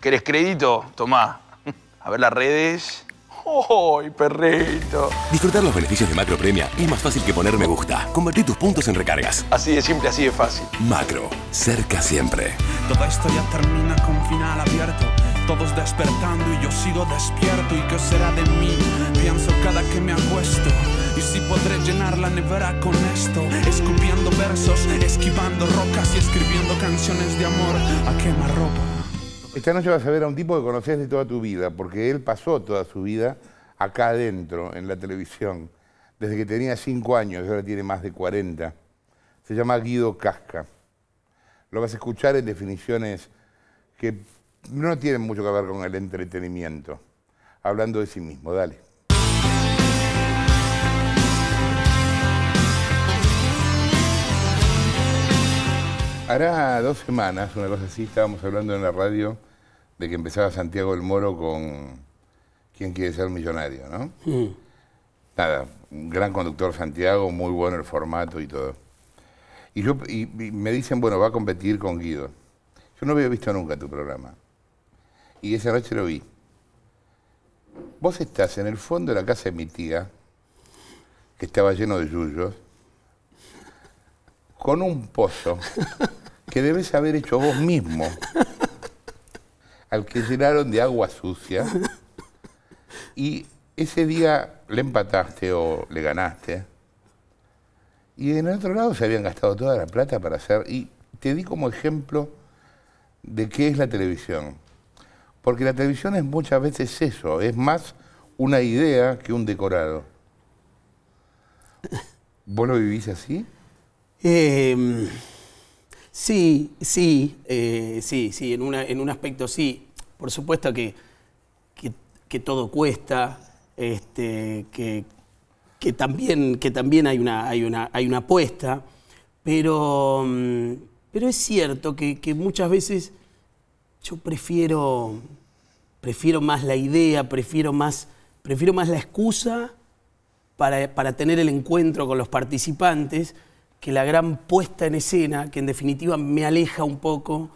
¿Querés crédito? Tomá. A ver las redes. ¡Ay, perrito! Disfrutar los beneficios de Macro Premia es más fácil que poner me gusta. Convertir tus puntos en recargas. Así de simple, así de fácil. Macro, cerca siempre. Toda historia termina con final abierto. Todos despertando y yo sigo despierto. ¿Y qué será de mí? Pienso cada que me acuesto. Y si podré llenar la nevera con esto. Escupiendo versos, esquivando rocas y escribiendo canciones de amor a quemarropa. Esta noche vas a ver a un tipo que conoces de toda tu vida, porque él pasó toda su vida acá adentro, en la televisión, desde que tenía 5 años, ahora tiene más de 40. Se llama Guido Casca. Lo vas a escuchar en definiciones que no tienen mucho que ver con el entretenimiento. Hablando de sí mismo, dale. Hará dos semanas, una cosa así, estábamos hablando en la radio de que empezaba Santiago el Moro con ¿Quién quiere ser millonario? ¿no? Mm. Nada, un gran conductor Santiago, muy bueno el formato y todo. Y, yo, y, me dicen, bueno, va a competir con Guido. Yo no había visto nunca tu programa. Y esa noche lo vi. Vos estás en el fondo de la casa de mi tía, que estaba lleno de yuyos, con un pozo que debes haber hecho vos mismo, al que llenaron de agua sucia, y ese día le empataste o le ganaste, y en el otro lado se habían gastado toda la plata para hacer, y te di como ejemplo de qué es la televisión, porque la televisión es muchas veces eso, es más una idea que un decorado. ¿Vos lo vivís así? Em, sí, sí, eh, sí, sí, en, un aspecto sí. Por supuesto que, que, todo cuesta, este, que, también, que también hay, una, apuesta, em, pero, es cierto que, muchas veces yo prefiero, prefiero más la idea, prefiero más, prefiero más la excusa para tener el encuentro con los participantes que la gran puesta en escena, que en definitiva me aleja un poco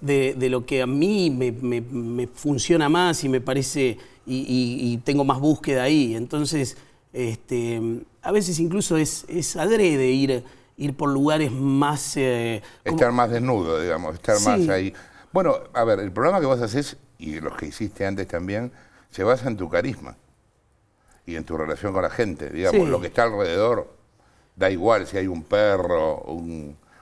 de, lo que a mí me, funciona más y me parece, y, tengo más búsqueda ahí. Entonces, este, a veces incluso es, adrede ir, ir por lugares más... Eh, estar más desnudo, digamos, estar más ahí. Bueno, a ver, el programa que vos haces, y los que hiciste antes también, se basa en tu carisma y en tu relación con la gente, digamos, lo que está alrededor da igual si hay un perro,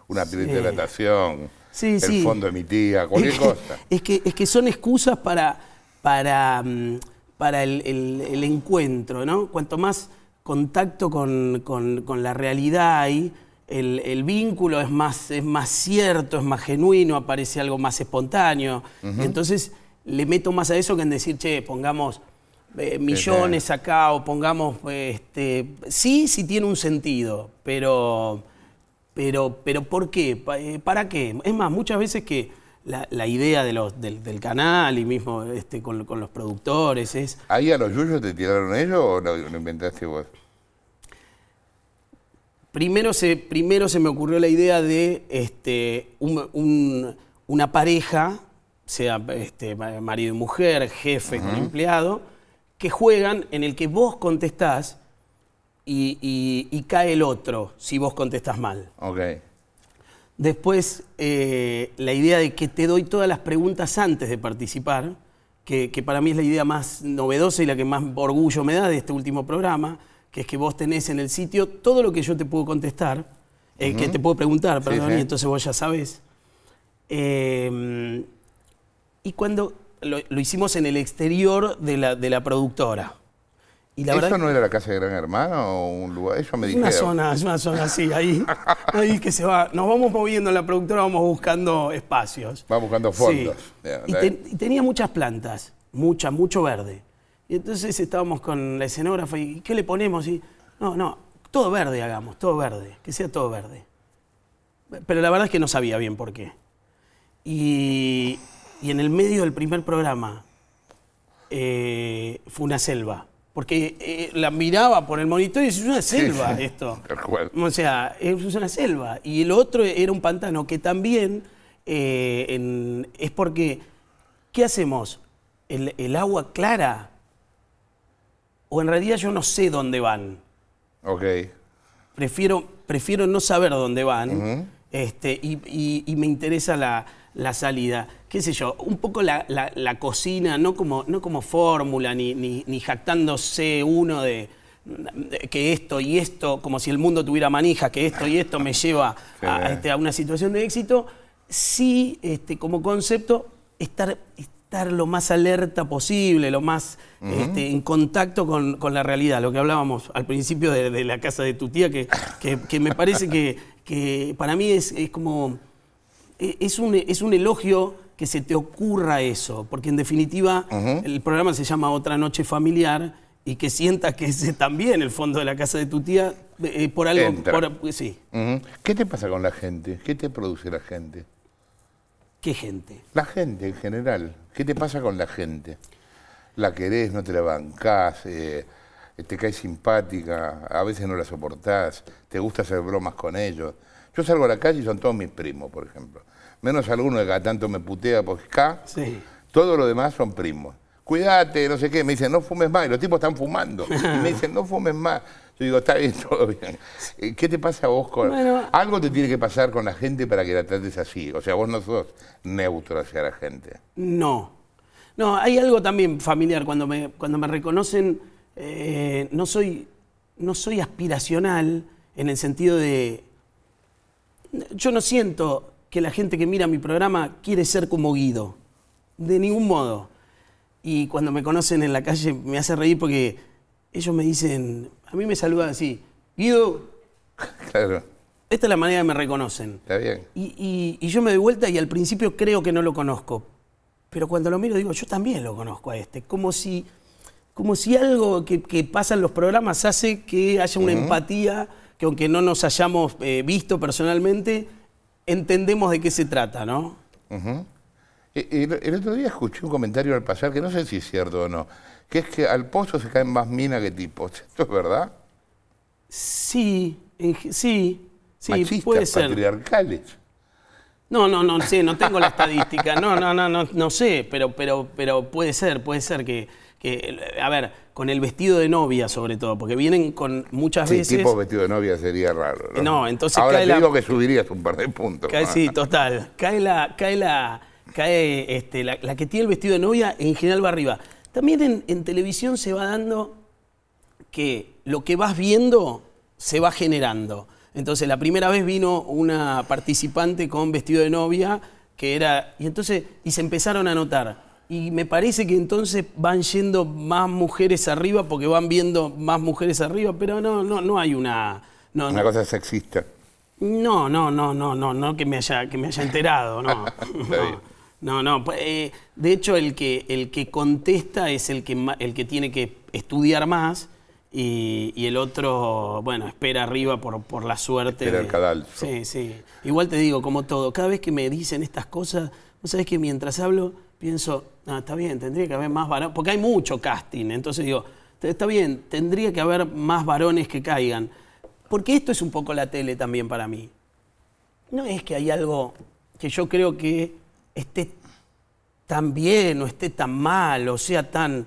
una pileta de natación, el fondo de mi tía, cualquier es que, cosa. Es que, son excusas para, para, mm, para el, encuentro, ¿no? Cuanto más contacto con, la realidad hay, el, vínculo es más, es más cierto, es más genuino, aparece algo más espontáneo. Entonces le meto más a eso que en decir, che, pongamos eh, millones acá o pongamos, eh, este, sí, sí tiene un sentido, pero, pero, pero ¿por qué? Eh, ¿Para qué? Es más, muchas veces que la, idea de los, del, canal y mismo este, con, los productores es... ¿Ahí a los yuyos te tiraron ellos o lo, inventaste vos? Primero se, primero se me ocurrió la idea de este, una pareja, sea este, marido y mujer, jefe con empleado, que juegan en el que vos contestás y, cae el otro si vos contestás mal. Ok. Después, eh, la idea de que te doy todas las preguntas antes de participar, que, para mí es la idea más novedosa y la que más orgullo me da de este último programa, que es que vos tenés en el sitio todo lo que yo te puedo contestar, eh, que te puedo preguntar, perdón, y entonces vos ya sabés. Eh, y cuando lo, hicimos en el exterior de la, de la productora. Y la ¿Eso no era la casa de Gran Hermano o un lugar? me dijeron. Una zona, es una zona así, ahí, ahí que se va. Nos vamos moviendo en la productora, vamos buscando espacios. Vamos buscando fondos. y, tenía muchas plantas, mucha, mucho verde. Y entonces estábamos con la escenógrafa y ¿qué le ponemos? Y, no, no, todo verde hagamos, todo verde, que sea todo verde. Pero la verdad es que no sabía bien por qué. Y, y en el medio del primer programa eh, fue una selva. Porque eh, la miraba por el monitor y es una selva esto. O sea, es una selva. Y el otro era un pantano, que también eh, es porque, ¿qué hacemos? El, agua clara? ¿O en realidad yo no sé dónde van? Ok. Prefiero, prefiero no saber dónde van. este, y me interesa la, la salida, qué sé yo, un poco la, cocina, no como, no como fórmula, ni, ni, jactándose uno de, que esto y esto, como si el mundo tuviera manija, que esto y esto me lleva este, a, una situación de éxito, sí, este, como concepto, estar, estar lo más alerta posible, lo más este, en contacto con, la realidad, lo que hablábamos al principio de, la casa de tu tía, que, me parece que, que para mí es, es como e, es un, es un elogio que se te ocurra eso, porque en definitiva el programa se llama Otra Noche Familiar y que sientas que es también el fondo de la casa de tu tía, eh, eh, por algo, pues, sí. ¿Qué te pasa con la gente? ¿Qué te produce la gente? ¿Qué gente? La gente en general. ¿Qué te pasa con la gente? ¿La querés, no te la bancás? Eh, ¿Te caes simpática? ¿A veces no la soportás? ¿Te gusta hacer bromas con ellos? Yo salgo a la calle y son todos mis primos, por ejemplo menos alguno que cada tanto me putea porque acá, sí. Todos los demás son primos. Cuídate, no sé qué. Me dicen, no fumes más. Y los tipos están fumando. Y me dicen, no fumes más. Yo digo, está bien, todo bien. Eh, ¿Qué te pasa a vos con.? Algo te tiene que pasar con la gente para que la trates así. O sea, vos no sos neutro hacia la gente. No. No, hay algo también familiar. Cuando me, cuando me reconocen, eh, no, soy, no soy aspiracional en el sentido de. Yo no siento que la gente que mira mi programa quiere ser como Guido. De ningún modo. Y cuando me conocen en la calle me hace reír porque ellos me dicen, a mí me saludan así, Guido. Claro. Esta es la manera que me reconocen. Está bien. Y, yo me doy vuelta y al principio creo que no lo conozco. Pero cuando lo miro digo, yo también lo conozco a este. Como si como si algo que, pasa en los programas hace que haya una empatía que aunque no nos hayamos eh, visto personalmente, entendemos de qué se trata, ¿no? el, otro día escuché un comentario al pasar que no sé si es cierto o no, que es que al pozo se caen más minas que tipos. ¿Esto es verdad? Sí, sí, sí, puede ser. patriarcales. No, no, no sé, no tengo la estadística. No, no, no, no, no sé, pero, pero, pero puede ser, puede ser que, a ver, con el vestido de novia sobre todo, porque vienen con muchas sí, veces... tipo vestido de novia sería raro. No, entonces Ahora te digo que subirías un par de puntos. sí, total. Cae la... Cae la cae este, la, que tiene el vestido de novia, en general va arriba. También en, en televisión se va dando que lo que vas viendo se va generando. Entonces, la primera vez vino una participante con vestido de novia, que era. Y entonces, y se empezaron a notar y me parece que entonces van yendo más mujeres arriba porque van viendo más mujeres arriba, pero no, no, no hay una. una cosa sexista. No, no, no, no, no, no que me haya, que me haya enterado, no. no, no. Pues, eh, de hecho, el que, el que contesta es el que, el que tiene que estudiar más. Y, el otro, bueno, espera arriba por, por la suerte. Espera el cadalso. Sí, sí. Igual te digo, como todo, cada vez que me dicen estas cosas, sabes que mientras hablo pienso, está bien, tendría que haber más varones, porque hay mucho casting, entonces digo, está bien, tendría que haber más varones que caigan, porque esto es un poco la tele también para mí. No es que hay algo que yo creo que esté tan bien o esté tan mal o sea tan...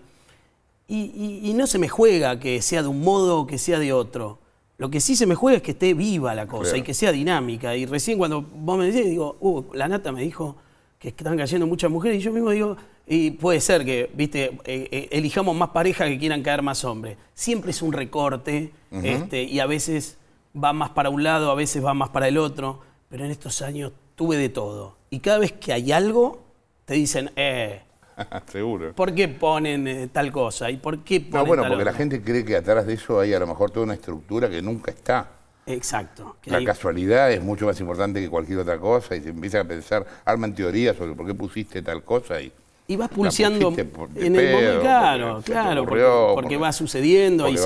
Y, no se me juega que sea de un modo o que sea de otro. Lo que sí se me juega es que esté viva la cosa y que sea dinámica. Y recién cuando vos me decís, digo, uh, la nata me dijo, que están cayendo muchas mujeres, y yo mismo digo, y puede ser que, viste, eh, eh, elijamos más parejas que quieran caer más hombres. Siempre es un recorte, este, y a veces va más para un lado, a veces va más para el otro, pero en estos años tuve de todo. Y cada vez que hay algo, te dicen, eh. Seguro. ¿Por qué ponen eh, tal cosa? ¿Y por qué No, bueno, porque la gente cree que atrás de eso hay a lo mejor toda una estructura que nunca está. Exacto. la casualidad es mucho más importante que cualquier otra cosa y se empieza a pensar, arman teorías sobre por qué pusiste tal cosa y... vas pulseando en el momento, claro, claro, porque, va sucediendo y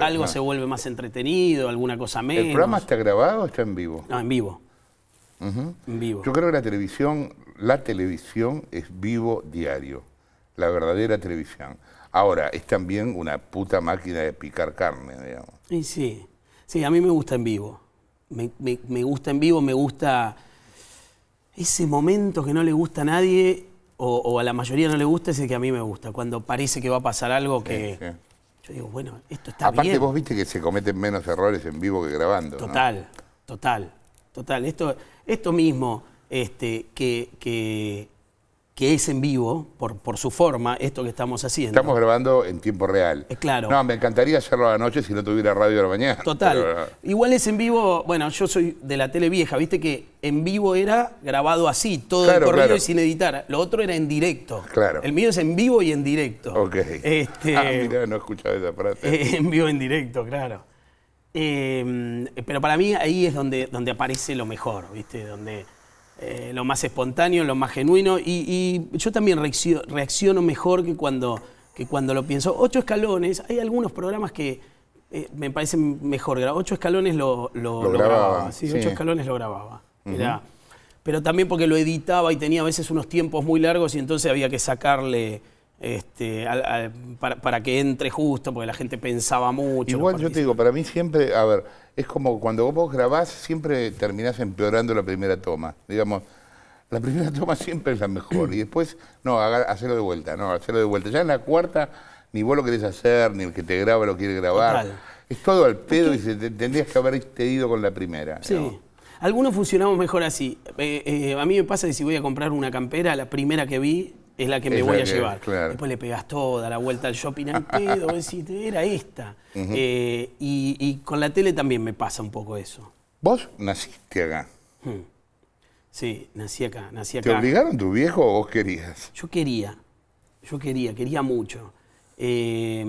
algo se vuelve más entretenido, alguna cosa menos. ¿El programa está grabado o está en vivo? No, en vivo. En vivo. Yo creo que la televisión, la televisión es vivo diario, la verdadera televisión. Ahora, es también una puta máquina de picar carne, digamos. Y sí. Sí, a mí me gusta en vivo. Me, gusta en vivo, me gusta ese momento que no le gusta a nadie o, a la mayoría no le gusta, es el que a mí me gusta. Cuando parece que va a pasar algo que... Yo digo, bueno, esto está bien. Aparte vos viste que se cometen menos errores en vivo que grabando. Total, total, total. Esto, esto mismo, este, que, que que es en vivo, por, por su forma, esto que estamos haciendo. Estamos grabando en tiempo real. Eh, claro. No, me encantaría hacerlo a la noche si no tuviera radio de la mañana. Total. Igual es en vivo, bueno, yo soy de la tele vieja, viste que en vivo era grabado así, todo corrido y sin editar. Lo otro era en directo. Claro. El mío es en vivo y en directo. Ok. Este, ah, no he escuchado esa frase. en vivo en directo, claro. Em, pero para mí ahí es donde, donde aparece lo mejor, ¿viste? Donde eh, lo más espontáneo, lo más genuino. Y, yo también reacciono, mejor que cuando, que cuando lo pienso. Ocho escalones, hay algunos programas que eh, me parecen mejor. Ocho escalones lo, grababa. Sí, ocho escalones lo grababa. pero también porque lo editaba y tenía a veces unos tiempos muy largos y entonces había que sacarle. Este, para, para, que entre justo, porque la gente pensaba mucho. Igual yo te digo, para mí siempre, a ver, es como cuando vos grabás, siempre terminás empeorando la primera toma. Digamos, la primera toma siempre es la mejor. Y después, no, hacelo hacerlo de vuelta, no, hacerlo de vuelta. Ya en la cuarta, ni vos lo querés hacer, ni el que te graba lo quiere grabar. Es todo al pedo y se tendrías que haberte ido con la primera. Sí. Algunos funcionamos mejor así. Eh, eh, a mí me pasa que si voy a comprar una campera, la primera que vi, es la que me voy a llevar. Después le pegas toda la vuelta al shopping al pedo, decís, era esta. Eh, y, con la tele también me pasa un poco eso. ¿Vos naciste acá? Hmm. Sí, nací acá, ¿Te obligaron tu viejo o vos querías? Yo quería, yo quería, quería mucho. Eh,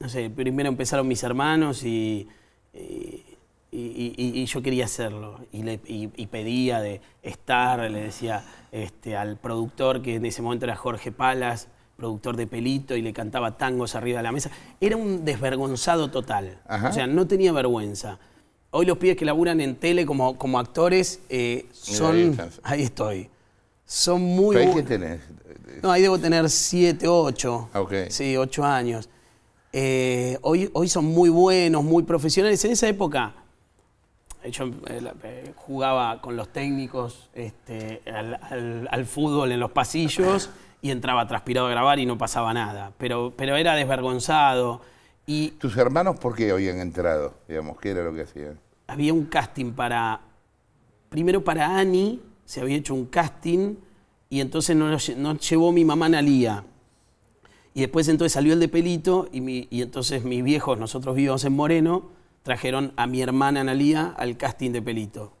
no sé, primero empezaron mis hermanos y, eh, y, yo quería hacerlo. Y, le, pedía de estar, le decía, este, al productor que en ese momento era Jorge Palas, productor de pelito y le cantaba tangos arriba de la mesa. Era un desvergonzado total. O sea, no tenía vergüenza. Hoy los pibes que laburan en tele como, actores eh, son. ahí estoy. Son muy. No, ahí debo tener 7, 8. Ah, sí, ocho años. Eh, hoy, hoy son muy buenos, muy profesionales. En esa época yo eh, jugaba con los técnicos este, al, fútbol en los pasillos y entraba transpirado a grabar y no pasaba nada. Pero, pero era desvergonzado. Y ¿Tus hermanos por qué habían entrado? Digamos, ¿qué era lo que hacían? Había un casting para. Primero para Ani, se había hecho un casting y entonces nos, llevó mi mamá Nalía. Y después entonces salió el de Pelito y, y entonces mis viejos, nosotros vivimos en Moreno trajeron a mi hermana Analía al casting de Pelito.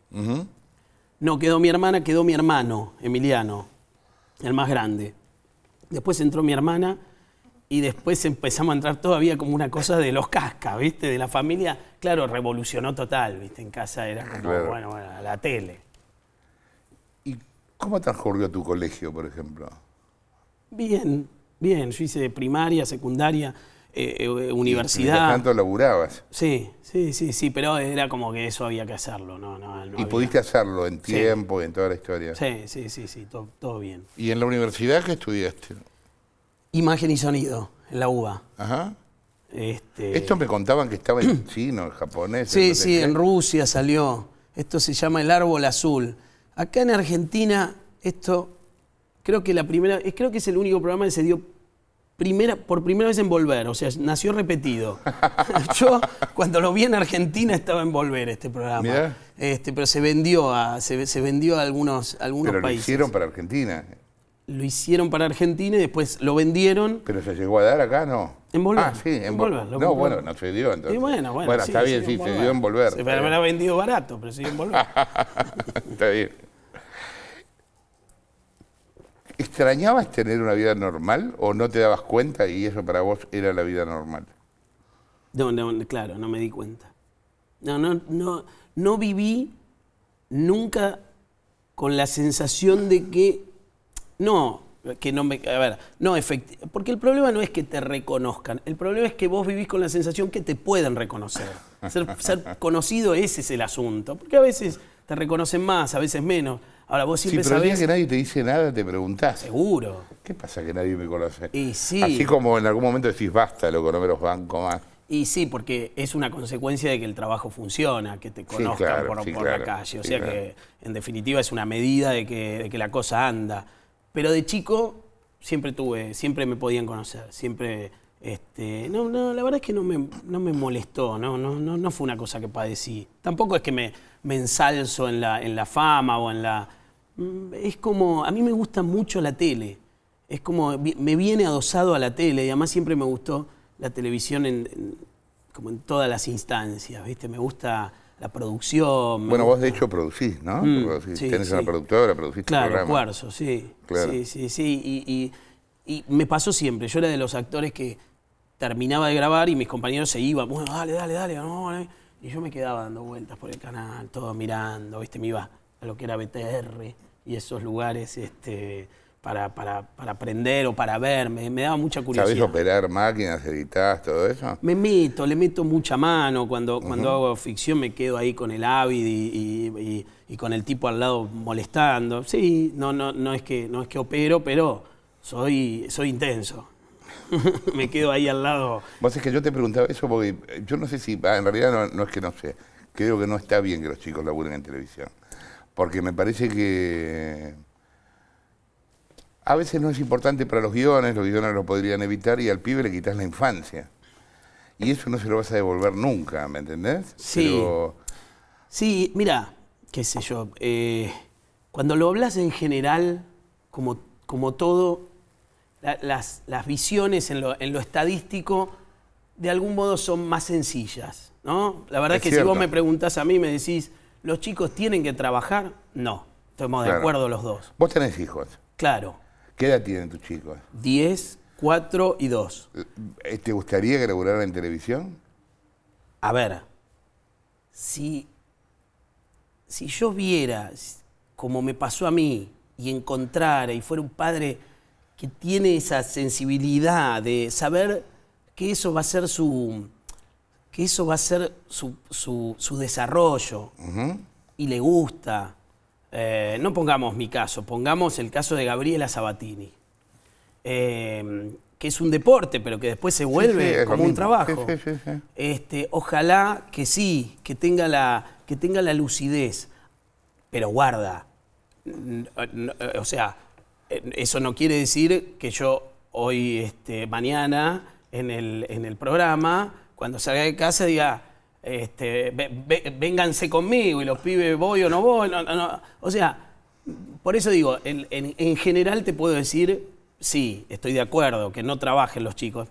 No quedó mi hermana, quedó mi hermano, Emiliano, el más grande. Después entró mi hermana y después empezamos a entrar todavía como una cosa de los cascas, ¿viste? De la familia. Claro, revolucionó total, ¿viste? En casa era como, bueno, bueno, la tele. ¿Y cómo transcurrió tu colegio, por ejemplo? Bien, bien. Yo hice primaria, secundaria. Eh, eh, universidad. tanto laburabas. Sí, sí, sí, sí, pero era como que eso había que hacerlo. y pudiste hacerlo en tiempo y en toda la historia. Sí, sí, sí, sí, todo, bien. ¿Y en la universidad qué estudiaste? Imagen y sonido, en la UBA. Ajá. Este esto me contaban que estaba en chino, en japonés. Sí, sí, en Rusia salió. Esto se llama el árbol azul. Acá en Argentina, esto creo que la primera, creo que es el único programa que se dio por primera vez en Volver, o sea, nació repetido. Yo cuando lo vi en Argentina estaba en Volver este programa. Este, pero se vendió a, se, vendió a algunos, algunos países. Lo hicieron para Argentina. Lo hicieron para Argentina y después lo vendieron. Pero se llegó a dar acá, ¿no? En Volver. Ah, sí, en, Volver. No, bueno, no se dio entonces. Y bueno, bueno, bueno está bien, sí, se dio en Volver. Se me, lo vendido barato, pero se dio en Volver. está bien. ¿Extrañabas tener una vida normal o no te dabas cuenta y eso para vos era la vida normal? No, no, claro, no me di cuenta. No, no, no, no viví nunca con la sensación de que no, que no me. A ver, no, efectivamente. Porque el problema no es que te reconozcan, el problema es que vos vivís con la sensación que te pueden reconocer. ser conocido, ese es el asunto. Porque a veces te reconocen más, a veces menos. Ahora vos siempre pero que nadie te dice nada, te preguntás. Seguro. ¿Qué pasa que nadie me conoce? Y sí. Así como en algún momento decís, basta, loco, no me los banco más. Y sí, porque es una consecuencia de que el trabajo funciona, que te conozcan por, la calle. O sea que, en definitiva, es una medida de que, la cosa anda. Pero de chico siempre tuve, siempre me podían conocer, siempre... Este, no, no, la verdad es que no me, no me molestó, no, no, no, fue una cosa que padecí. Tampoco es que me, me ensalzo en la, en la fama o en la, Mm, es como, a mí me gusta mucho la tele, es como, me viene adosado a la tele y además siempre me gustó la televisión en, como en todas las instancias, ¿viste? Me gusta la producción. Bueno, vos de hecho producís, ¿no? Mm, tenés una productora, producís claro, tu sí. Claro. Sí, sí, sí. Y, me pasó siempre. Yo era de los actores que terminaba de grabar y mis compañeros se iban. Bueno, dale, dale, dale. dale. Y yo me quedaba dando vueltas por el canal, todo mirando, ¿viste? Me iba a lo que era BTR y esos lugares este, para, aprender o para ver. Me, me daba mucha curiosidad. ¿Sabés operar máquinas, editar, todo eso? Me meto, le meto mucha mano. Cuando, cuando hago ficción me quedo ahí con el Avid y, con el tipo al lado molestando. Sí, no, no, no, es, que, no es que opero, pero soy, soy intenso. me quedo ahí al lado. Vos es que yo te preguntaba eso porque yo no sé si, ah, en realidad no es que no sé, creo que no está bien que los chicos laburen en televisión porque me parece que a veces no es importante para los guiones, los guiones lo podrían evitar y al pibe le quitas la infancia. Y eso no se lo vas a devolver nunca, ¿me entendés? Sí. Sí, mira, qué sé yo, eh, cuando lo hablas en general, como, como todo, las, visiones en lo, estadístico de algún modo son más sencillas, ¿no? La verdad es que si vos me preguntás a mí, me decís, ¿Los chicos tienen que trabajar? No, estamos de acuerdo los dos. Vos tenés hijos. Claro. ¿Qué edad tienen tus chicos? Diez, cuatro y dos. Eh, ¿Te gustaría que en televisión? A ver, si, si yo viera como me pasó a mí y encontrara y fuera un padre que tiene esa sensibilidad de saber que eso va a ser su, que eso va a ser su, desarrollo y le gusta. Eh, no pongamos mi caso, pongamos el caso de Gabriela Sabatini, eh, que es un deporte, pero que después se vuelve como un trabajo. este, ojalá que sí, que tenga la, que tenga la lucidez, pero guarda. O sea, eso no quiere decir que yo hoy, este, mañana, en el, en el programa, cuando salga de casa diga, este, vénganse conmigo y los pibes voy o no voy. O sea, por eso digo, en, general te puedo decir, sí, estoy de acuerdo, que no trabajen los chicos.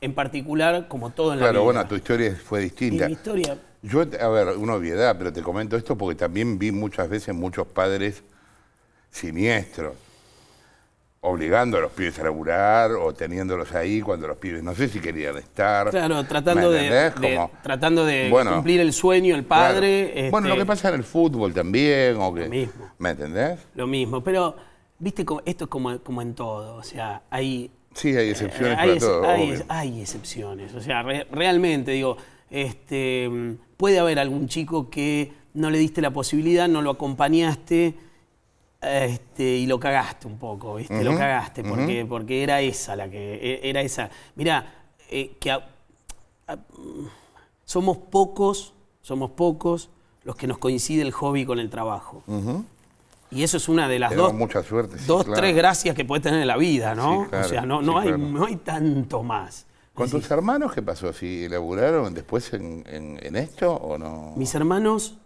En particular, como todo en la claro, Claro, bueno, tu historia fue distinta. Mi historia... Yo, a ver, una obviedad, pero te comento esto porque también vi muchas veces muchos padres siniestros obligando a los pibes a laburar o teniéndolos ahí cuando los pibes no sé si querían estar. Claro, tratando de, cumplir el sueño, el padre. bueno, lo este, que pasa en el fútbol también. que, lo mismo. ¿Me entendés? Lo mismo, pero viste, esto es como, como en todo, o sea, hay... Sí, hay eh, excepciones hay, hay, excepciones, o sea, realmente, digo, este, puede haber algún chico que no le diste la posibilidad, no lo acompañaste este, y lo cagaste un poco, ¿viste? Lo cagaste, porque, porque era esa la que. E, era esa. Mira eh, que somos pocos, somos pocos los que nos coincide el hobby con el trabajo. Y eso es una de las dos, mucha suerte, dos tres gracias que puede tener en la vida, ¿no? o sea, no, no, hay, no hay tanto más. ¿Con tus hermanos qué pasó? ¿Si laburaron después en esto o no? Mis hermanos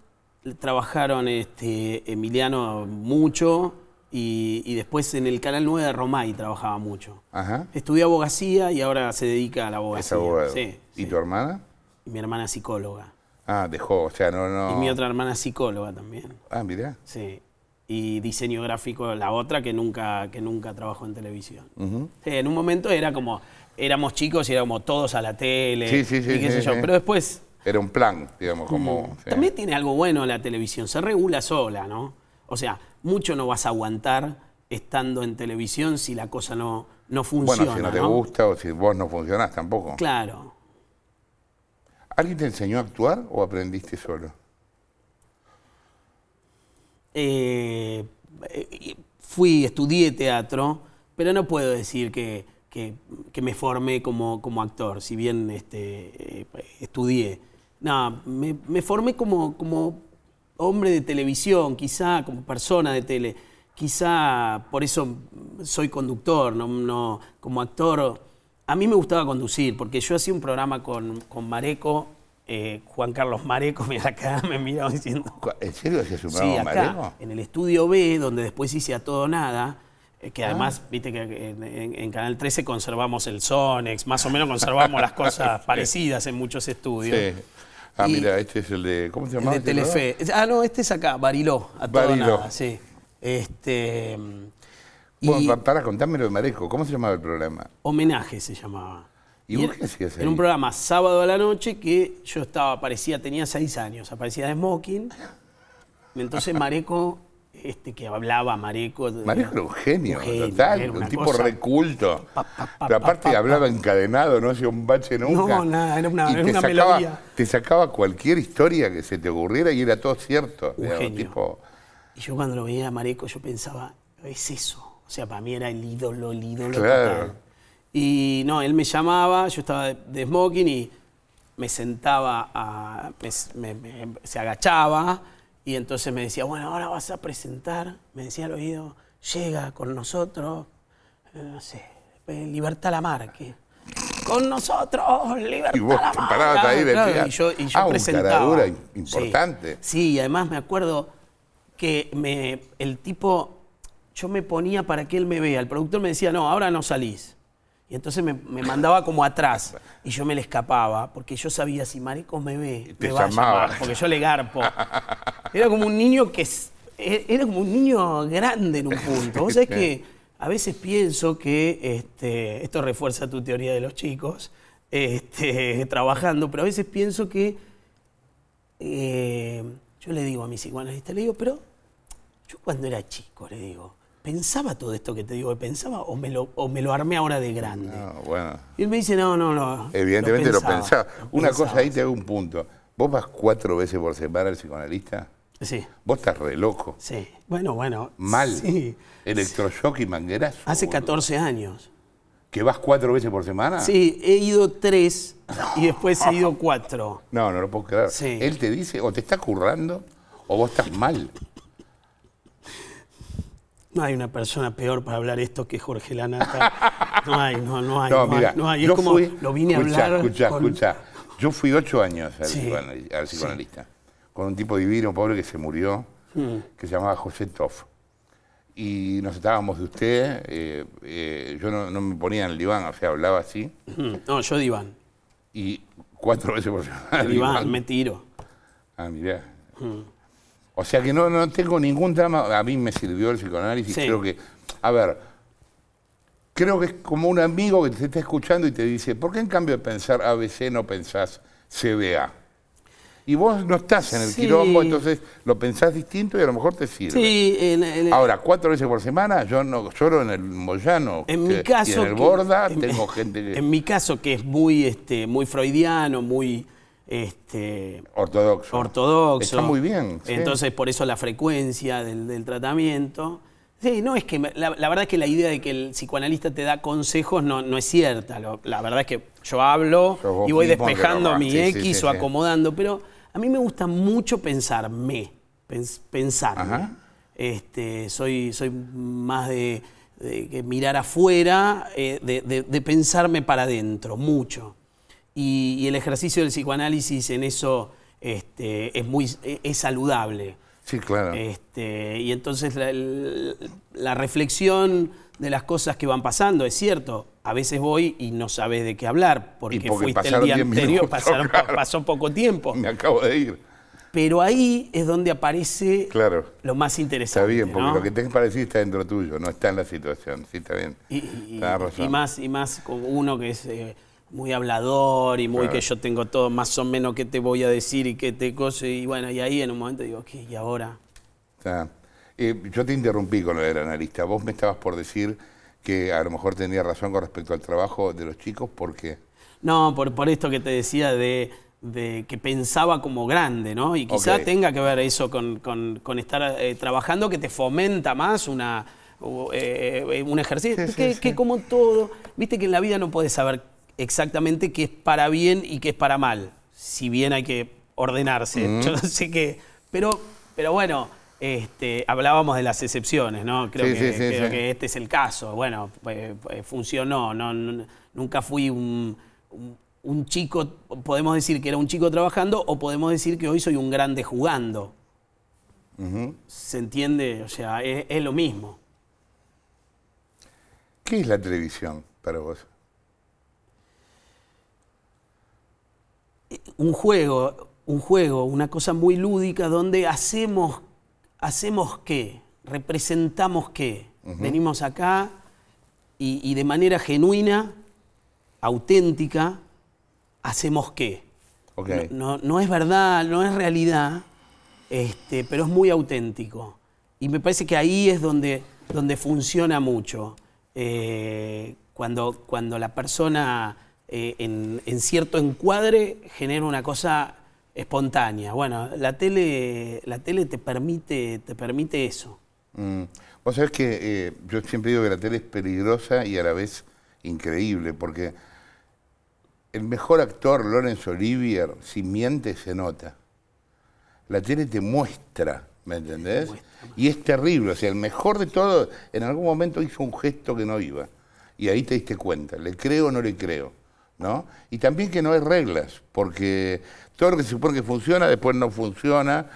trabajaron este, Emiliano mucho y, después en el Canal 9 de Romay trabajaba mucho. Ajá. Estudió abogacía y ahora se dedica a la abogacía. Sí, ¿Y tu hermana? mi hermana psicóloga. Ah, dejó, o sea, no, no. Y mi otra hermana psicóloga también. Ah, mira. Sí. Y diseño gráfico, la otra que nunca, que nunca trabajó en televisión. en un momento era como, éramos chicos y éramos todos a la tele. Sí, sí, sí. Pero después era un plan, digamos, como... También tiene algo bueno la televisión, se regula sola, ¿no? O sea, mucho no vas a aguantar estando en televisión si la cosa no, no funciona. Bueno, si no te gusta o si vos no funcionás tampoco. Claro. ¿Alguien te enseñó a actuar o aprendiste solo? Eh, eh, fui, estudié teatro, pero no puedo decir que, me formé como, como actor, si bien este, eh, estudié. No, me, formé como, como hombre de televisión, quizá como persona de tele. Quizá por eso soy conductor, no, no como actor. A mí me gustaba conducir, porque yo hacía un programa con, Mareco, eh, Juan Carlos Mareco, mira acá, me miraba diciendo. ¿En serio hacías un programa sí, acá, En el estudio B, donde después hice a todo nada eh, que ah. además, viste que en, Canal 13 conservamos el Sonex, más o menos conservamos las cosas parecidas en muchos estudios. Sí. Ah, mira, este es el de. ¿Cómo se llama? De este, Telefe. Ah, no, este es acá, Bariló, a sí. Este. Bueno, para contármelo de Mareco. ¿cómo se llamaba el programa? Homenaje se llamaba. ¿Y, qué En un programa sábado a la noche que yo estaba, aparecía, tenía seis años, aparecía de smoking. Entonces Mareco este que hablaba Mareco. Mareco era un genio, total, un tipo reculto. aparte hablaba encadenado, no hacía un bache nunca. No, nada, era una, te sacaba, cualquier historia que se te ocurriera y era todo cierto. Y yo cuando lo veía a Mareco, yo pensaba, es eso. O sea, para mí era el ídolo, el ídolo total. Y no, él me llamaba, yo estaba de smoking y me sentaba, a, se agachaba y entonces me decía, bueno, ahora vas a presentar, me decía al oído, llega con nosotros, eh, no sé, eh, Libertad Lamarque. Con nosotros, Libertad y vos te ahí y yo, y yo ah, presentaba. importante. Sí, sí, y además me acuerdo que me, el tipo, yo me ponía para que él me vea. El productor me decía, no, ahora no salís. Y entonces me, mandaba como atrás y yo me le escapaba porque yo sabía si Maricos me ve, me va porque yo le garpo. Era como un niño que eh, era como un niño grande en un punto. Vos sabés que a veces pienso que este, esto refuerza tu teoría de los chicos este, trabajando, pero a veces pienso que eh, yo le digo a mis iguanas, le digo, pero yo cuando era chico, le digo, ¿pensaba todo esto que te digo pensaba o me lo, me lo armé ahora de grande? No, bueno. Y él me dice, no, no, no. Evidentemente lo pensaba. Una cosa, ahí te hago un punto. ¿Vos vas cuatro veces por semana al psicoanalista? Sí. Vos estás re loco. Sí. Bueno, bueno. Mal. Sí. Electroshock y mangueras? Hace 14 años. ¿Que vas cuatro veces por semana? Sí, he ido tres y después he ido cuatro. No, no lo puedo creer. Sí. ¿Él te dice o te está currando o vos estás mal? No hay una persona peor para hablar esto que Jorge Lanata. No hay, no, no hay. No, hay, Es como lo vine a hablar. Escucha, Yo fui ocho años al, psicoanalista, con un tipo divino, pobre, que se murió, mm. que se llamaba José Toff. Y nos estábamos de usted. Eh, eh, yo no, me ponía en el diván, o sea, hablaba así. Mm. No, yo diván. Y cuatro veces por semana. Diván, me tiro. Ah, mirá. Mm. O sea que no, tengo ningún drama. A mí me sirvió el psicoanálisis. Creo que. A ver, creo que es como un amigo que te está escuchando y te dice: ¿Por qué en cambio de pensar ABC no pensás CBA? Y vos no estás en el quirombo, entonces lo pensás distinto y a lo mejor te sirve. Sí, Ahora, cuatro veces por semana yo no lloro en el Moyano. En mi caso. en el Borda tengo gente que. En mi caso, que es muy este, freudiano, muy este, ortodoxo. Ortodoxo. Está muy bien. Entonces, por eso la frecuencia del, tratamiento. Sí, no, es que la, verdad es que la idea de que el psicoanalista te da consejos no, no es cierta. la verdad es que yo hablo y voy despejando mi X o acomodando, pero a mí me gusta mucho pensarme, pensar. Este, soy, soy más de, mirar afuera, eh, de pensarme para adentro, mucho y, el ejercicio del psicoanálisis en eso este, es, muy, saludable. Sí, claro. Este, y entonces la, reflexión de las cosas que van pasando, es cierto, a veces voy y no sabes de qué hablar, porque, fuiste el día anterior, pasó poco tiempo. Me acabo de ir. Pero ahí es donde aparece lo más interesante. Está bien, porque lo que tenés para está dentro tuyo, no está en la situación. Sí, está bien. Y, más, y más con uno que es. Eh, muy hablador y muy que yo tengo todo más o menos qué te voy a decir y qué te cose, Y bueno, y ahí en un momento digo, ¿qué? ¿Y ahora? Eh, yo te interrumpí con lo del analista. Vos me estabas por decir que a lo mejor tenía razón con respecto al trabajo de los chicos, ¿por qué? No, por, por esto que te decía de, que pensaba como grande, ¿no? Y quizá tenga que ver eso con, estar eh, trabajando que te fomenta más una, eh, un ejercicio. que, como todo, viste que en la vida no puedes saber exactamente qué es para bien y qué es para mal. Si bien hay que ordenarse, yo no sé qué. Pero, pero bueno, este, hablábamos de las excepciones, ¿no? Creo, que, este es el caso. Bueno, pues, pues, funcionó. No, nunca fui un, chico, podemos decir que era un chico trabajando o podemos decir que hoy soy un grande jugando. ¿Se entiende? O sea, es, es, lo mismo. ¿Qué es la televisión para vos? un juego, un juego, una cosa muy lúdica donde hacemos, hacemos qué, representamos qué. Venimos acá y, de manera genuina, auténtica, hacemos qué. No, es verdad, no es realidad, este, pero es muy auténtico. Y me parece que ahí es donde, donde funciona mucho. Eh, cuando, cuando la persona eh, en, cierto encuadre genera una cosa espontánea. Bueno, la tele, la tele te, permite, te permite eso. Mm. Vos sabés que eh, yo siempre digo que la tele es peligrosa y a la vez increíble, porque el mejor actor, Lorenzo Olivier, si miente, se nota. La tele te muestra, ¿me entendés? Y es terrible, o sea, el mejor de todo, en algún momento hizo un gesto que no iba. Y ahí te diste cuenta, le creo o no le creo. Y también que no hay reglas, porque todo lo que se supone que funciona después no funciona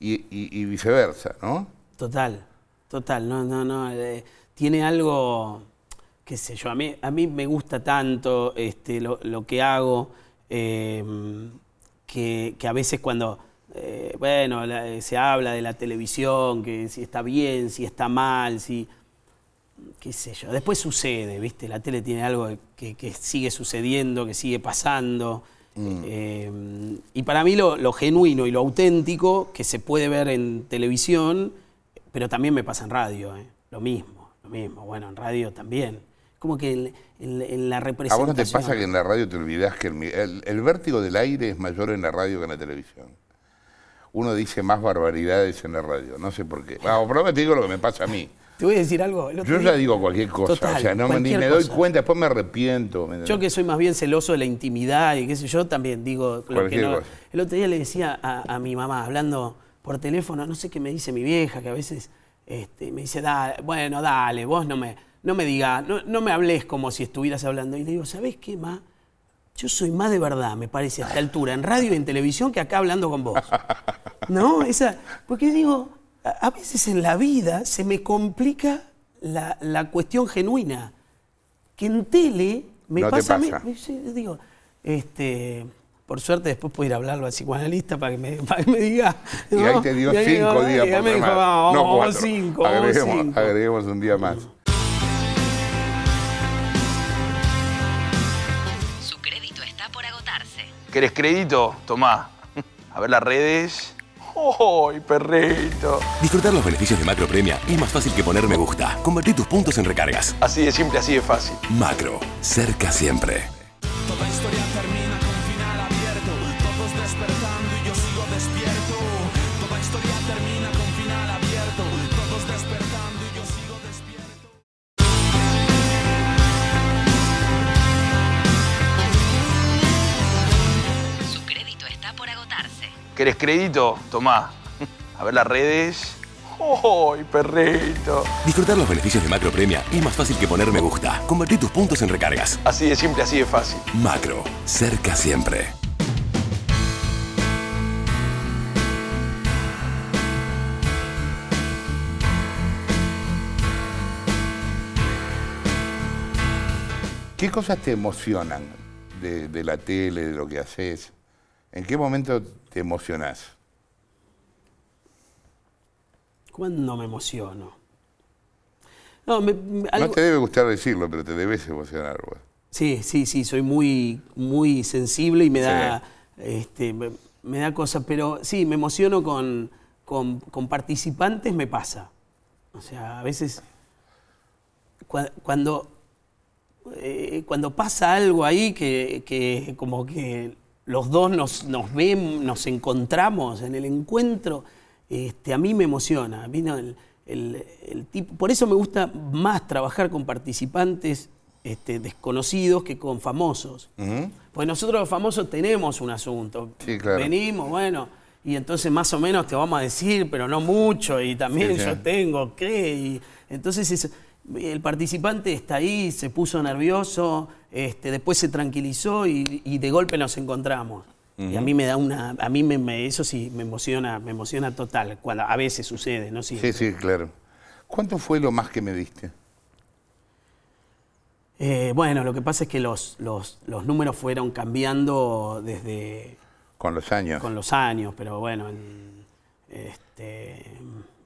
y, viceversa, ¿no? Total, total, no, no, no. Eh, tiene algo, qué sé yo, a mí, a mí me gusta tanto este, lo, que hago, em, que, a veces cuando... Eh, bueno, eh, se habla de la televisión, que si está bien, si está mal, si qué sé yo, después sucede, ¿viste? La tele tiene algo que, sigue sucediendo, que sigue pasando. Mm. Eh, y para mí lo, genuino y lo auténtico que se puede ver en televisión, pero también me pasa en radio, ¿eh? lo mismo, lo mismo. Bueno, en radio también. Como que en, la representación... ¿A vos no te pasa que en la radio te olvidas que el, vértigo del aire es mayor en la radio que en la televisión? Uno dice más barbaridades en la radio, no sé por qué. Bueno, ah, te digo lo que me pasa a mí. Te voy a decir algo. yo ya digo cualquier cosa. o sea, no me, ni me doy cuenta, después me arrepiento. Yo que soy más bien celoso de la intimidad y qué sé yo, también digo lo El otro día le decía a, mi mamá, hablando por teléfono, no sé qué me dice mi vieja, que a veces este, me dice, bueno, dale, vos no me, no me digas, no, me hables como si estuvieras hablando. Y le digo, ¿sabés qué, ma? Yo soy más de verdad, me parece, a esta altura, en radio y en televisión, que acá hablando con vos. ¿No? Esa, porque digo, a veces en la vida se me complica la, la cuestión genuina. Que en tele me no pasa, te pasa. Me, digo, este, por suerte después puedo ir a hablarlo al psicoanalista para que me, para me diga. Y ahí te dio cinco días. para me dijo, vamos, no, cuatro, cinco, agreguemos, Agreguemos un día más. Su crédito está por agotarse. ¿Querés crédito? Tomá. A ver las redes. ¡Ay, perrito! Disfrutar los beneficios de Macro Premia es más fácil que poner me gusta. Convertir tus puntos en recargas. Así de simple, así de fácil. Macro, cerca siempre. crédito, tomá. A ver las redes. ¡Ay, perrito! Disfrutar los beneficios de Macro Premia es más fácil que poner me gusta. convertir tus puntos en recargas. Así de simple, así de fácil. Macro, cerca siempre. ¿Qué cosas te emocionan de, de la tele, de lo que haces? ¿En qué momento te emocionás? ¿Cuándo me emociono? No, me, te debe gustar decirlo, pero te debes emocionar. Vos. Sí, sí, sí, soy muy, muy sensible y me da, este, me, da cosas, pero sí, me emociono con, participantes, me pasa. O sea, a veces cuando, eh, cuando pasa algo ahí que, que como que los dos nos, vemos, nos encontramos en el encuentro, este, a mí me emociona. el, tipo. Por eso me gusta más trabajar con participantes este, desconocidos que con famosos. Pues nosotros los famosos tenemos un asunto. Venimos, bueno, y entonces más o menos te vamos a decir, pero no mucho, y también yo tengo, ¿qué? entonces el participante está ahí, se puso nervioso este, después se tranquilizó y, de golpe nos encontramos. Y a mí me da una, a mí me, eso sí me emociona, me emociona total, cuando a veces sucede, ¿no? Sí, sí, claro. ¿Cuánto fue lo más que me diste? Eh, bueno, lo que pasa es que los, los, números fueron cambiando desde... Con los años. Con los años, pero bueno, este,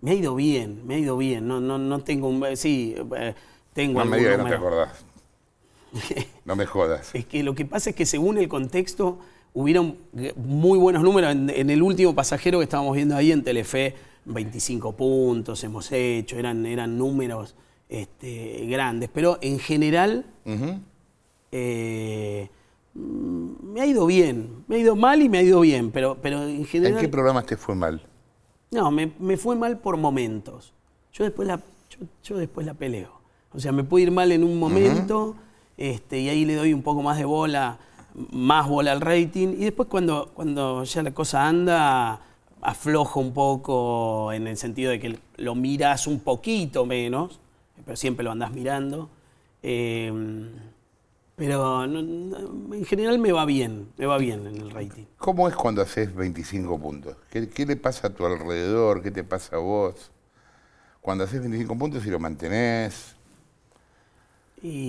me ha ido bien, me ha ido bien. No, no, no tengo un... Sí, eh, tengo... No me que no te acordás. No me jodas. Es que lo que pasa es que según el contexto hubieron muy buenos números. En, el último pasajero que estábamos viendo ahí en Telefe, 25 puntos hemos hecho, eran, eran números este, grandes. Pero en general eh, me ha ido bien. Me ha ido mal y me ha ido bien, pero, pero en general... ¿En qué programa te fue mal? No, me, fue mal por momentos. Yo después la, yo, después la peleo. O sea, me puede ir mal en un momento, este, y ahí le doy un poco más de bola, más bola al rating, y después cuando, cuando ya la cosa anda, aflojo un poco en el sentido de que lo miras un poquito menos, pero siempre lo andás mirando. Em, pero en general me va bien, me va bien en el rating. ¿Cómo es cuando haces 25 puntos? ¿Qué, ¿Qué, le pasa a tu alrededor? ¿Qué te pasa a vos? Cuando haces 25 puntos y lo mantenés,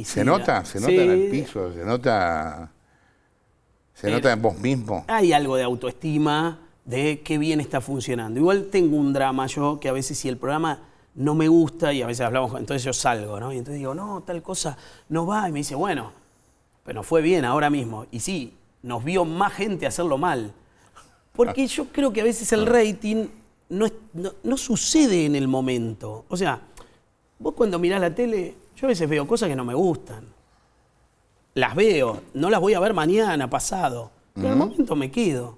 se nota, se nota en el piso, se nota. Se eh, nota en vos mismo. Hay algo de autoestima, de qué bien está funcionando. Igual tengo un drama yo que a veces si el programa no me gusta y a veces hablamos, entonces yo salgo, ¿no? Y entonces digo, no, tal cosa no va. Y me dice, bueno, pero fue bien ahora mismo. Y sí, nos vio más gente hacerlo mal. Porque yo creo que a veces el ah. rating no, no sucede en el momento. O sea, vos cuando mirás la tele, yo a veces veo cosas que no me gustan. Las veo, no las voy a ver mañana, pasado. Pero en el momento me quedo.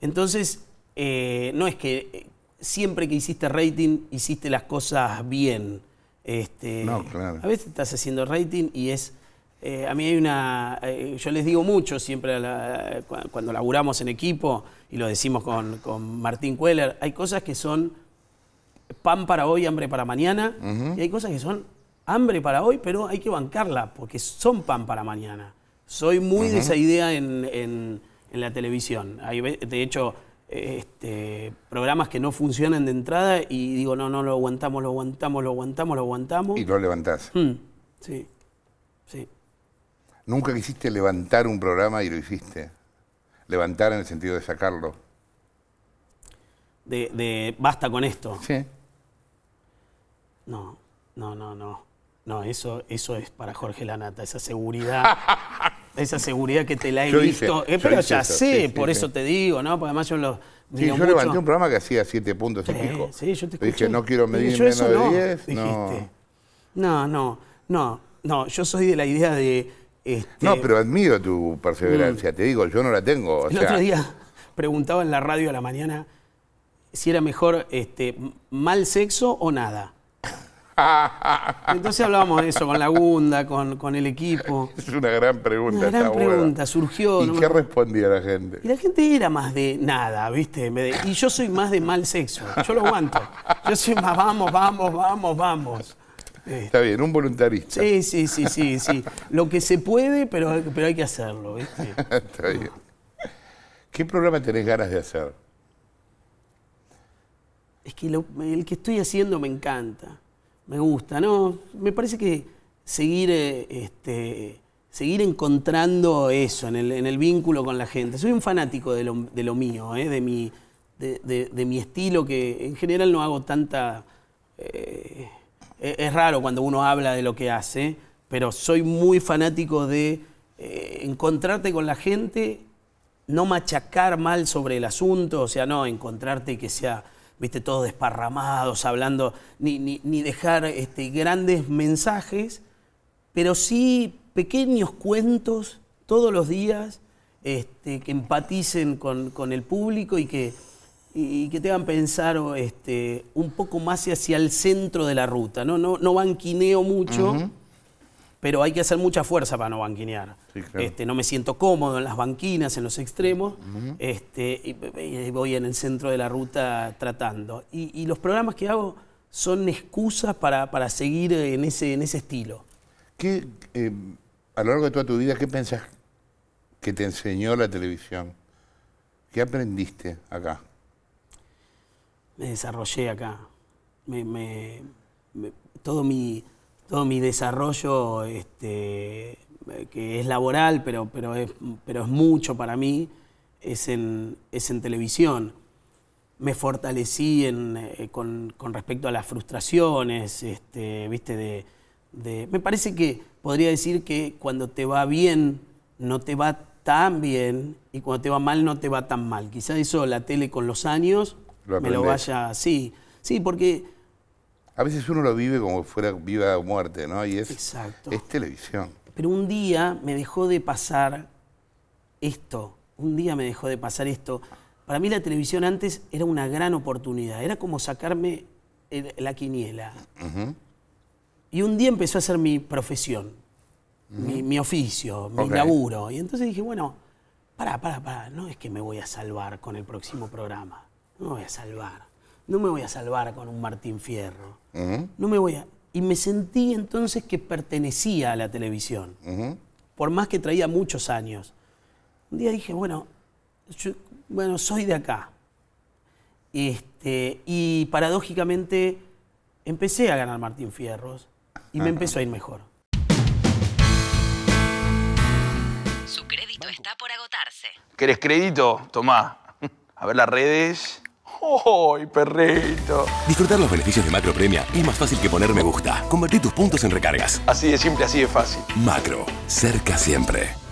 Entonces, eh, no es que eh, siempre que hiciste rating hiciste las cosas bien. Este, no, claro. A veces estás haciendo rating y es... Eh, a mí hay una... yo les digo mucho siempre cuando laburamos en equipo, y lo decimos con, Martín Cueller, hay cosas que son pan para hoy, hambre para mañana, y hay cosas que son hambre para hoy, pero hay que bancarla, porque son pan para mañana. Soy muy de esa idea en, la televisión. Hay, de hecho, este, programas que no funcionan de entrada y digo, no, no, lo aguantamos, lo aguantamos, lo aguantamos, lo aguantamos. Y lo levantás. Mm, sí, sí. ¿Nunca quisiste levantar un programa y lo hiciste? Levantar en el sentido de sacarlo. De, de basta con esto. Sí. No, no, no, no. No, eso, eso es para Jorge Lanata, esa seguridad. esa seguridad que te la he visto. Eh, pero ya sé, por eso te digo, ¿no? Porque además yo lo. Sí, yo levanté un programa que hacía siete puntos y pico. Sí, yo te escuché. Dije, no quiero medir yo menos de diez. No. no. no, no, no. Yo soy de la idea de. Este, no, pero admiro tu perseverancia, mm. te digo, yo no la tengo. El otro día preguntaba en la radio a la mañana si era mejor este, mal sexo o nada. Entonces hablábamos de eso con la Gunda, con, el equipo. Es una gran pregunta. Una gran pregunta, surgió. ¿Y qué respondía la gente? Y la gente era más de nada, ¿viste? y yo soy más de mal sexo, yo lo aguanto. Yo soy más vamos, vamos, vamos, vamos. Está bien, un voluntarista. Sí, sí, sí, sí, Lo que se puede, pero, pero hay que hacerlo, ¿viste? Está bien. ¿Qué programa tenés ganas de hacer? Es que el que estoy haciendo me encanta me gusta, ¿no? Me parece que seguir, eh, este, seguir encontrando eso en el, vínculo con la gente. Soy un fanático de lo, de lo mío, ¿eh? de, mi, de, mi estilo, que en general no hago tanta... Eh, es raro cuando uno habla de lo que hace, pero soy muy fanático de encontrarte con la gente, no machacar mal sobre el asunto, o sea, no encontrarte que sea viste, todos desparramados, hablando, ni, ni, ni dejar este, grandes mensajes, pero sí pequeños cuentos todos los días este, que empaticen con, el público y que, que te hagan pensar este, un poco más hacia el centro de la ruta. No, no, no banquineo mucho, pero hay que hacer mucha fuerza para no banquinear. este, no me siento cómodo en las banquinas, en los extremos, este, y, voy en el centro de la ruta tratando. Y, los programas que hago son excusas para, seguir en ese, en ese estilo. ¿Qué, eh, a lo largo de toda tu vida, qué pensás que te enseñó la televisión? ¿Qué aprendiste acá? Me desarrollé acá. me, todo mi todo mi desarrollo este, que es laboral, pero, pero, es, pero es mucho para mí, es en, es en televisión. Me fortalecí en, eh, con, respecto a las frustraciones, este, viste, de, Me parece que podría decir que cuando te va bien, no te va tan bien, y cuando te va mal, no te va tan mal. Quizás eso la tele con los años me lo vaya... así sí, porque a veces uno lo vive como fuera viva o muerte, ¿no? Y es, Exacto. es televisión. Pero un día me dejó de pasar esto, un día me dejó de pasar esto. Para mí la televisión antes era una gran oportunidad, era como sacarme la quiniela. Y un día empezó a ser mi profesión, mi, oficio, mi laburo. Y entonces dije, bueno, para, para, para. no es que me voy a salvar con el próximo programa, no me voy a salvar no me voy a salvar con un Martín Fierro. No me voy a... Y me sentí entonces que pertenecía a la televisión, por más que traía muchos años. Un día dije, bueno, bueno, soy de acá. Este, y paradójicamente empecé a ganar Martín Fierros y me empezó a ir mejor. Su crédito está por agotarse. ¿Querés crédito? Tomá. A ver las redes. ¡Ay, perrito! Disfrutar los beneficios de Macro Premia es más fácil que poner me gusta. Convertir tus puntos en recargas. Así de simple, así de fácil. Macro, cerca siempre.